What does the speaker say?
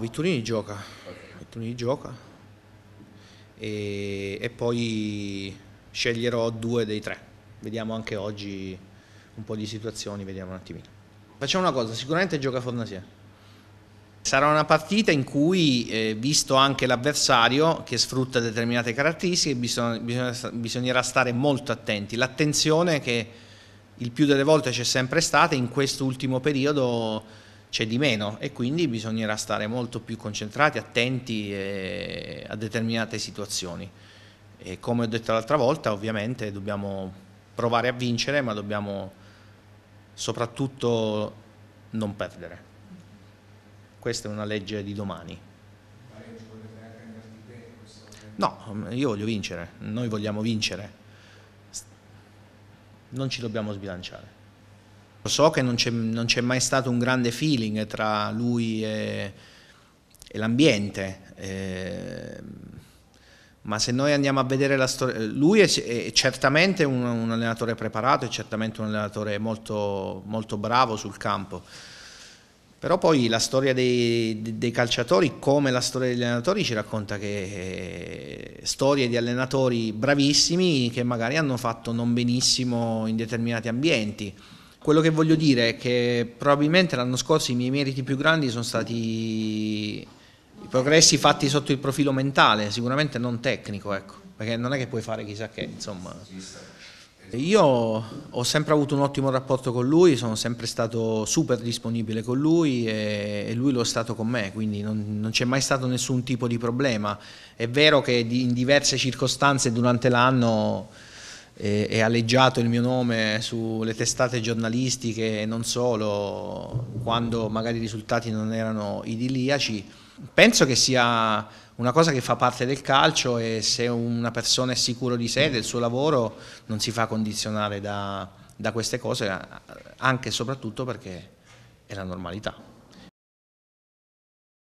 Vittorini gioca, Vitturini gioca e, e poi sceglierò due dei tre. Vediamo anche oggi un po' di situazioni, vediamo un attimino. Facciamo una cosa, sicuramente gioca Fondasia. Eh. Sarà una partita in cui, eh, visto anche l'avversario che sfrutta determinate caratteristiche, bisogna, bisogna, bisognerà stare molto attenti. L'attenzione che il più delle volte c'è sempre stata in questo ultimo periodo c'è di meno e quindi bisognerà stare molto più concentrati, attenti eh, a determinate situazioni. E come ho detto l'altra volta, ovviamente dobbiamo provare a vincere, ma dobbiamo soprattutto non perdere. Questa è una legge di domani. No, io voglio vincere, noi vogliamo vincere. Non ci dobbiamo sbilanciare. So che non c'è, mai stato un grande feeling tra lui e, e l'ambiente, eh, ma se noi andiamo a vedere la storia, lui è, è certamente un, un, allenatore preparato, è certamente un allenatore molto, molto bravo sul campo, però poi la storia dei, dei, calciatori, come la storia degli allenatori, ci racconta che eh, storie di allenatori bravissimi che magari hanno fatto non benissimo in determinati ambienti. Quello che voglio dire è che probabilmente l'anno scorso i miei meriti più grandi sono stati i progressi fatti sotto il profilo mentale, sicuramente non tecnico, ecco, perché non è che puoi fare chissà che, insomma. Io ho sempre avuto un ottimo rapporto con lui, sono sempre stato super disponibile con lui e, lui lo è stato con me, quindi non, non c'è mai stato nessun tipo di problema. È vero che in diverse circostanze durante l'anno è alleggiato il mio nome sulle testate giornalistiche e non solo, quando magari i risultati non erano idilliaci. Penso che sia una cosa che fa parte del calcio e se una persona è sicura di sé, del suo lavoro, non si fa condizionare da, da queste cose, anche e soprattutto perché è la normalità.